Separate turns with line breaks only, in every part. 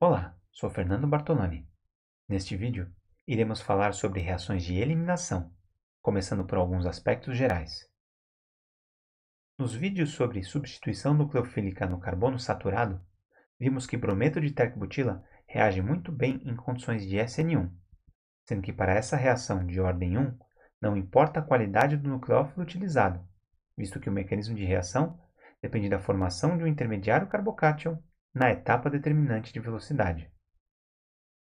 Olá, sou Fernando Bartoloni. Neste vídeo, iremos falar sobre reações de eliminação, começando por alguns aspectos gerais. Nos vídeos sobre substituição nucleofílica no carbono saturado, vimos que brometo de tercbutila reage muito bem em condições de SN1, sendo que para essa reação de ordem 1, não importa a qualidade do nucleófilo utilizado, visto que o mecanismo de reação depende da formação de um intermediário carbocátion na etapa determinante de velocidade.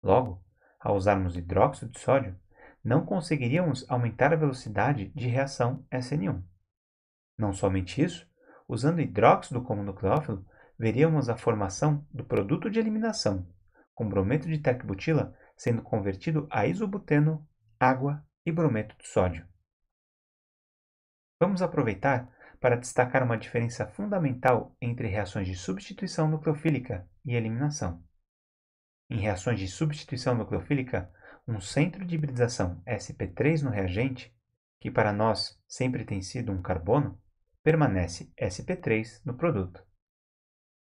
Logo, ao usarmos hidróxido de sódio, não conseguiríamos aumentar a velocidade de reação SN1. Não somente isso, usando hidróxido como nucleófilo, veríamos a formação do produto de eliminação, com brometo de tecbutila sendo convertido a isobuteno, água e brometo de sódio. Vamos aproveitar para destacar uma diferença fundamental entre reações de substituição nucleofílica e eliminação. Em reações de substituição nucleofílica, um centro de hibridização sp3 no reagente, que para nós sempre tem sido um carbono, permanece sp3 no produto.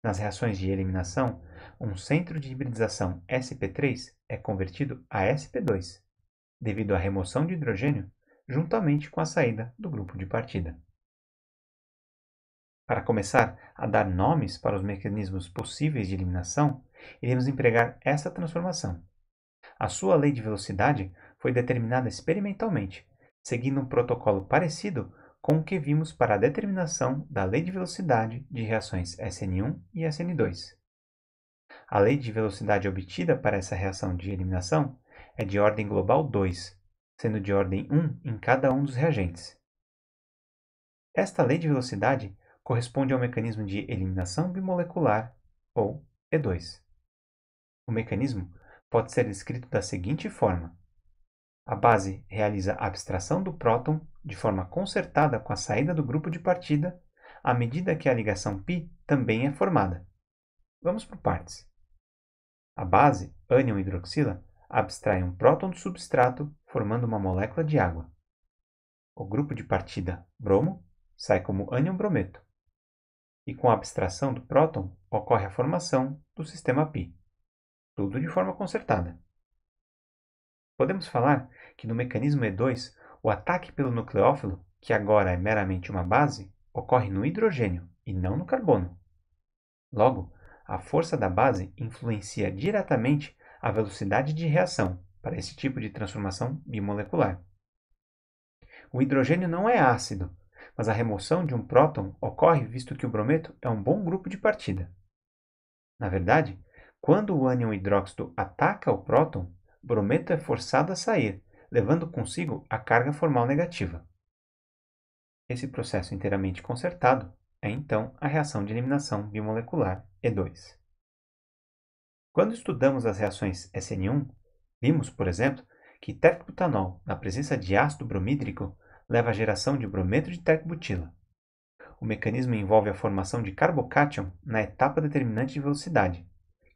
Nas reações de eliminação, um centro de hibridização sp3 é convertido a sp2, devido à remoção de hidrogênio juntamente com a saída do grupo de partida. Para começar a dar nomes para os mecanismos possíveis de eliminação, iremos empregar essa transformação. A sua lei de velocidade foi determinada experimentalmente, seguindo um protocolo parecido com o que vimos para a determinação da lei de velocidade de reações SN1 e SN2. A lei de velocidade obtida para essa reação de eliminação é de ordem global 2, sendo de ordem 1 em cada um dos reagentes. Esta lei de velocidade corresponde ao mecanismo de eliminação bimolecular, ou E2. O mecanismo pode ser descrito da seguinte forma: a base realiza a abstração do próton de forma concertada com a saída do grupo de partida à medida que a ligação π também é formada. Vamos por partes. A base, ânion hidroxila, abstrai um próton do substrato formando uma molécula de água. O grupo de partida bromo sai como ânion brometo, e com a abstração do próton ocorre a formação do sistema π, tudo de forma concertada. Podemos falar que no mecanismo E2, o ataque pelo nucleófilo, que agora é meramente uma base, ocorre no hidrogênio e não no carbono. Logo, a força da base influencia diretamente a velocidade de reação, para esse tipo de transformação bimolecular. O hidrogênio não é ácido, mas a remoção de um próton ocorre visto que o brometo é um bom grupo de partida. Na verdade, quando o ânion hidróxido ataca o próton, o brometo é forçado a sair, levando consigo a carga formal negativa. Esse processo inteiramente consertado é então a reação de eliminação bimolecular E2. Quando estudamos as reações SN1, Vimos, por exemplo, que tercbutanol, na presença de ácido bromídrico, leva à geração de brometo de tercbutila. O mecanismo envolve a formação de carbocátion na etapa determinante de velocidade,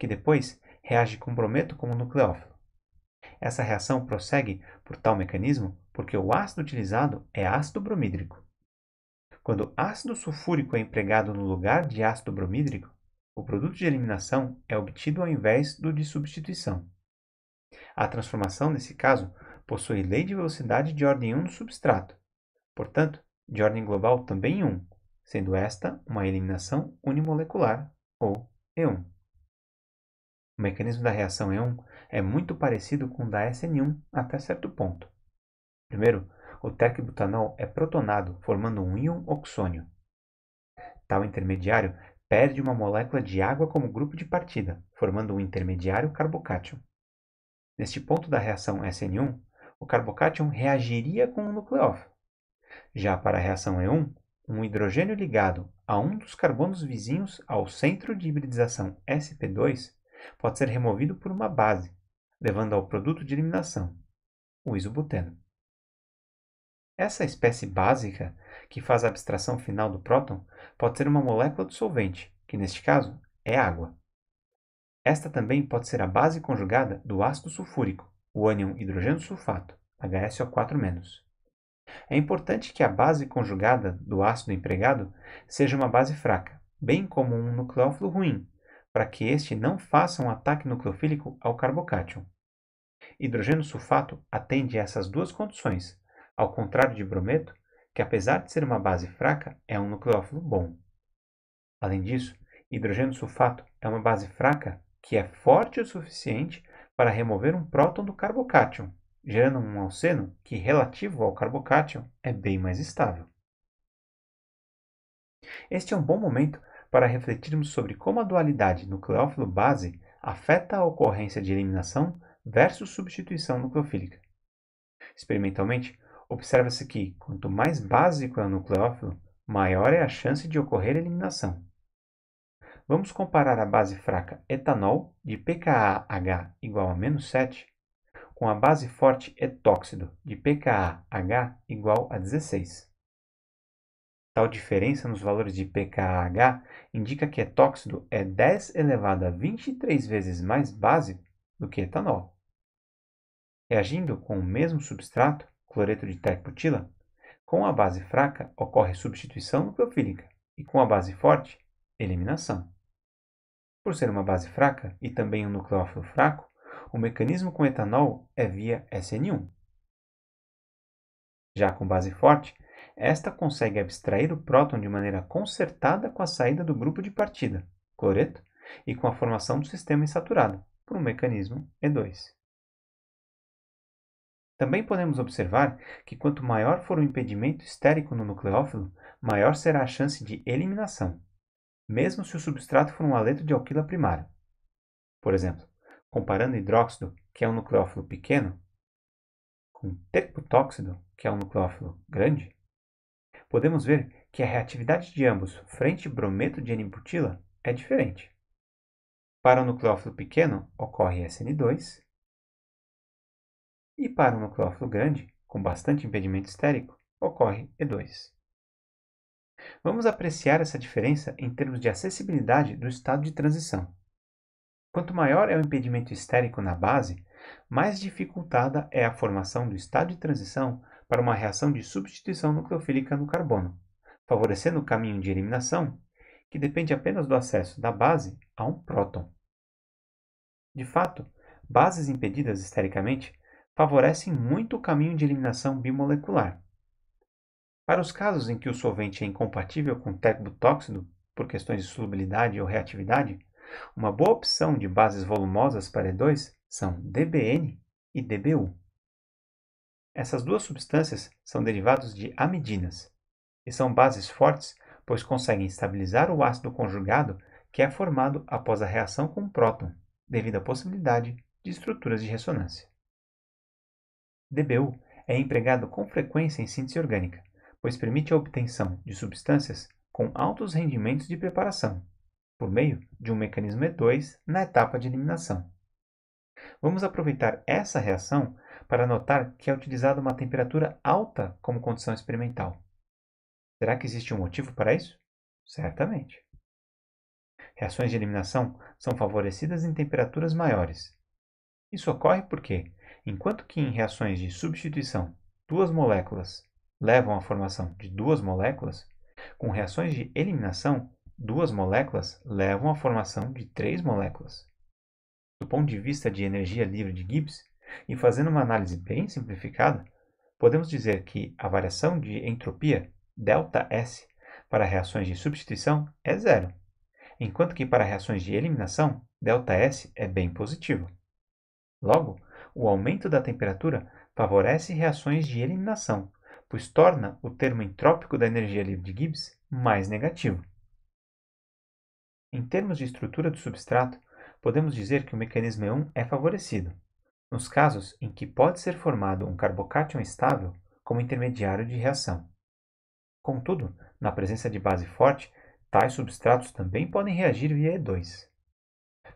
que depois reage com brometo como nucleófilo. Essa reação prossegue por tal mecanismo porque o ácido utilizado é ácido bromídrico. Quando ácido sulfúrico é empregado no lugar de ácido bromídrico, o produto de eliminação é obtido ao invés do de substituição. A transformação, nesse caso, possui lei de velocidade de ordem 1 no substrato, portanto, de ordem global também 1, sendo esta uma eliminação unimolecular, ou E1. O mecanismo da reação E1 é muito parecido com o da SN1 até certo ponto. Primeiro, o terquebutanol é protonado, formando um íon oxônio. Tal intermediário perde uma molécula de água como grupo de partida, formando um intermediário carbocátion. Neste ponto da reação SN1, o carbocátion reagiria com o nucleófilo. Já para a reação E1, um hidrogênio ligado a um dos carbonos vizinhos ao centro de hibridização sp pode ser removido por uma base, levando ao produto de eliminação, o isobuteno. Essa espécie básica, que faz a abstração final do próton, pode ser uma molécula do solvente, que neste caso é água. Esta também pode ser a base conjugada do ácido sulfúrico, o ânion hidrogênio sulfato, HSO4-. É importante que a base conjugada do ácido empregado seja uma base fraca, bem como um nucleófilo ruim, para que este não faça um ataque nucleofílico ao carbocátion. Hidrogênio sulfato atende a essas duas condições, ao contrário de brometo, que apesar de ser uma base fraca, é um nucleófilo bom. Além disso, hidrogênio sulfato é uma base fraca que é forte o suficiente para remover um próton do carbocátion, gerando um alceno que, relativo ao carbocátion, é bem mais estável. Este é um bom momento para refletirmos sobre como a dualidade nucleófilo-base afeta a ocorrência de eliminação versus substituição nucleofílica. Experimentalmente, observa-se que, quanto mais básico é o nucleófilo, maior é a chance de ocorrer eliminação. Vamos comparar a base fraca etanol de pKaH igual a menos 7 com a base forte etóxido de pKaH igual a 16. Tal diferença nos valores de pKaH indica que etóxido é 10 elevado a 23 vezes mais base do que etanol. Reagindo com o mesmo substrato, cloreto de terputila, com a base fraca ocorre substituição nucleofílica e com a base forte, eliminação. Por ser uma base fraca e também um nucleófilo fraco, o mecanismo com etanol é via SN1. Já com base forte, esta consegue abstrair o próton de maneira concertada com a saída do grupo de partida, cloreto, e com a formação do sistema insaturado, por um mecanismo E2. Também podemos observar que quanto maior for o impedimento estérico no nucleófilo, maior será a chance de eliminação, mesmo se o substrato for um aleto de alquila primário. Por exemplo, comparando hidróxido, que é um nucleófilo pequeno, com terpotóxido, que é um nucleófilo grande, podemos ver que a reatividade de ambos frente brometo de N-butila é diferente. Para o nucleófilo pequeno, ocorre SN2, e para o nucleófilo grande, com bastante impedimento estérico, ocorre E2. Vamos apreciar essa diferença em termos de acessibilidade do estado de transição. Quanto maior é o impedimento histérico na base, mais dificultada é a formação do estado de transição para uma reação de substituição nucleofílica no carbono, favorecendo o caminho de eliminação, que depende apenas do acesso da base a um próton. De fato, bases impedidas estericamente favorecem muito o caminho de eliminação bimolecular, para os casos em que o solvente é incompatível com tecbutóxido, por questões de solubilidade ou reatividade, uma boa opção de bases volumosas para E2 são DBN e DBU. Essas duas substâncias são derivados de amidinas e são bases fortes, pois conseguem estabilizar o ácido conjugado que é formado após a reação com o próton, devido à possibilidade de estruturas de ressonância. DBU é empregado com frequência em síntese orgânica, pois permite a obtenção de substâncias com altos rendimentos de preparação, por meio de um mecanismo E2 na etapa de eliminação. Vamos aproveitar essa reação para notar que é utilizada uma temperatura alta como condição experimental. Será que existe um motivo para isso? Certamente. Reações de eliminação são favorecidas em temperaturas maiores. Isso ocorre porque, enquanto que em reações de substituição duas moléculas levam à formação de duas moléculas, com reações de eliminação, duas moléculas levam à formação de três moléculas. Do ponto de vista de energia livre de Gibbs, e fazendo uma análise bem simplificada, podemos dizer que a variação de entropia, ΔS, para reações de substituição é zero, enquanto que para reações de eliminação, ΔS é bem positivo. Logo, o aumento da temperatura favorece reações de eliminação, pois torna o termo entrópico da energia livre de Gibbs mais negativo. Em termos de estrutura do substrato, podemos dizer que o mecanismo E1 é favorecido, nos casos em que pode ser formado um carbocátion estável como intermediário de reação. Contudo, na presença de base forte, tais substratos também podem reagir via E2.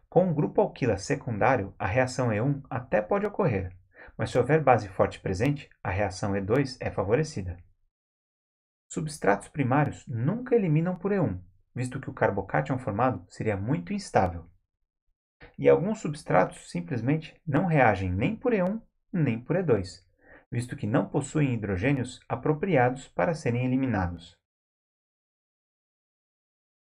Com um grupo alquila secundário, a reação E1 até pode ocorrer, mas se houver base forte presente, a reação E2 é favorecida. Substratos primários nunca eliminam por E1, visto que o carbocation formado seria muito instável. E alguns substratos simplesmente não reagem nem por E1 nem por E2, visto que não possuem hidrogênios apropriados para serem eliminados.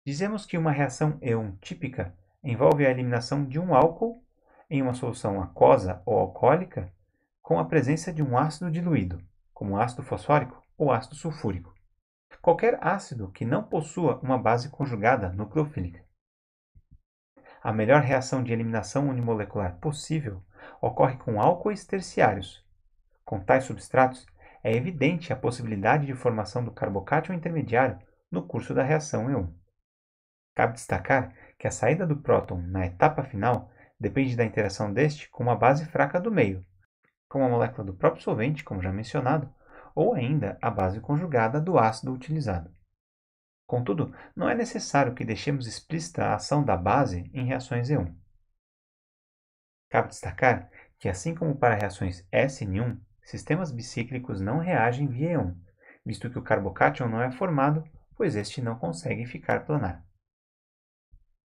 Dizemos que uma reação E1 típica envolve a eliminação de um álcool em uma solução aquosa ou alcoólica com a presença de um ácido diluído, como ácido fosfórico ou ácido sulfúrico. Qualquer ácido que não possua uma base conjugada nucleofílica. A melhor reação de eliminação unimolecular possível ocorre com álcoois terciários. Com tais substratos, é evidente a possibilidade de formação do carbocátion intermediário no curso da reação E1. Cabe destacar que a saída do próton na etapa final depende da interação deste com uma base fraca do meio, como a molécula do próprio solvente, como já mencionado, ou ainda a base conjugada do ácido utilizado. Contudo, não é necessário que deixemos explícita a ação da base em reações E1. Cabe destacar que, assim como para reações SN1, sistemas bicíclicos não reagem via E1, visto que o carbocátion não é formado, pois este não consegue ficar planar.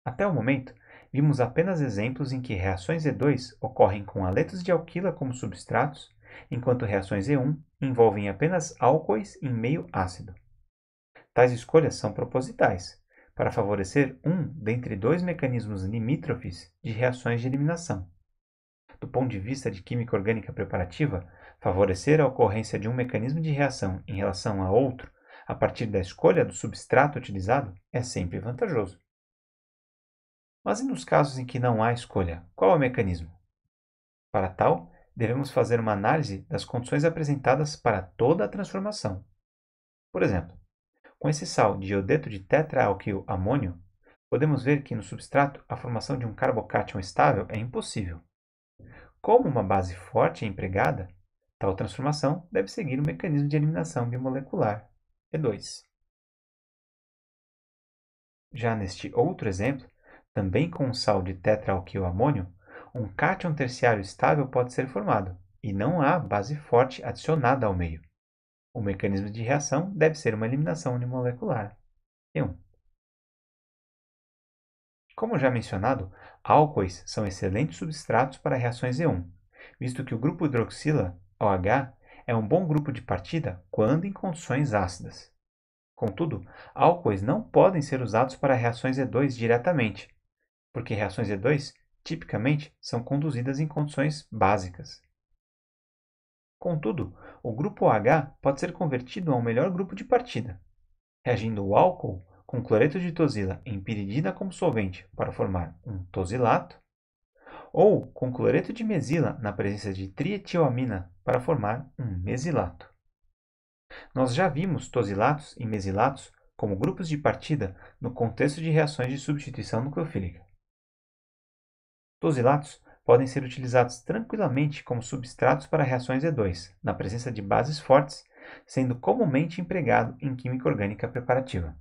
Até o momento, vimos apenas exemplos em que reações E2 ocorrem com aletas de alquila como substratos, enquanto reações E1 envolvem apenas álcoois em meio ácido. Tais escolhas são propositais, para favorecer um dentre dois mecanismos limítrofes de reações de eliminação. Do ponto de vista de química orgânica preparativa, favorecer a ocorrência de um mecanismo de reação em relação a outro a partir da escolha do substrato utilizado é sempre vantajoso. Mas e nos casos em que não há escolha, qual é o mecanismo? Para tal, devemos fazer uma análise das condições apresentadas para toda a transformação. Por exemplo, com esse sal de iodeto de tetraalquil amônio, podemos ver que no substrato a formação de um carbocátion estável é impossível. Como uma base forte é empregada, tal transformação deve seguir o mecanismo de eliminação bimolecular, E2. Já neste outro exemplo, também com um sal de tetraalquilamônio, um cátion terciário estável pode ser formado, e não há base forte adicionada ao meio. O mecanismo de reação deve ser uma eliminação unimolecular. E 1. Como já mencionado, álcoois são excelentes substratos para reações E1, visto que o grupo hidroxila, OH, é um bom grupo de partida quando em condições ácidas. Contudo, álcoois não podem ser usados para reações E2 diretamente, porque reações E2 tipicamente são conduzidas em condições básicas. Contudo, o grupo OH pode ser convertido ao melhor grupo de partida, reagindo o álcool com cloreto de tosila em piridina como solvente para formar um tosilato, ou com cloreto de mesila na presença de trietilamina para formar um mesilato. Nós já vimos tosilatos e mesilatos como grupos de partida no contexto de reações de substituição nucleofílica. Tosilatos podem ser utilizados tranquilamente como substratos para reações E2, na presença de bases fortes, sendo comumente empregado em química orgânica preparativa.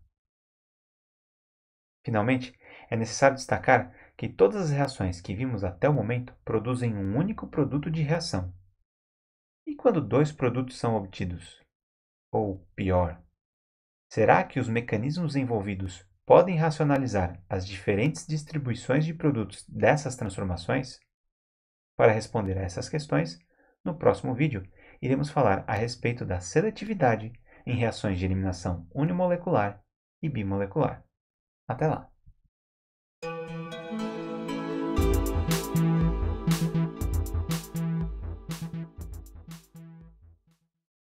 Finalmente, é necessário destacar que todas as reações que vimos até o momento produzem um único produto de reação. E quando dois produtos são obtidos? Ou pior, será que os mecanismos envolvidos podem racionalizar as diferentes distribuições de produtos dessas transformações? Para responder a essas questões, no próximo vídeo iremos falar a respeito da seletividade em reações de eliminação unimolecular e bimolecular. Até lá!